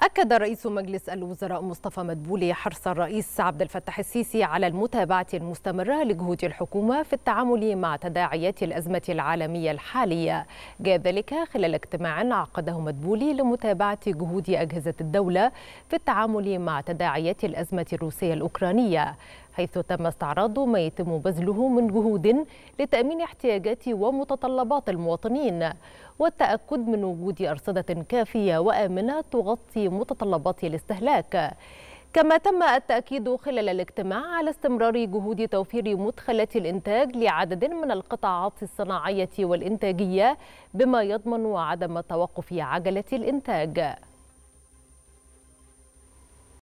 أكد رئيس مجلس الوزراء مصطفى مدبولي حرص الرئيس عبد الفتاح السيسي على المتابعة المستمرة لجهود الحكومة في التعامل مع تداعيات الأزمة العالمية الحالية جاء ذلك خلال اجتماع عقده مدبولي لمتابعة جهود أجهزة الدولة في التعامل مع تداعيات الأزمة الروسية الأوكرانية حيث تم استعراض ما يتم بذله من جهود لتأمين احتياجات ومتطلبات المواطنين والتأكد من وجود أرصدة كافية وآمنة تغطي متطلبات الاستهلاك كما تم التأكيد خلال الاجتماع على استمرار جهود توفير مدخلات الإنتاج لعدد من القطاعات الصناعية والإنتاجية بما يضمن عدم توقف عجلة الإنتاج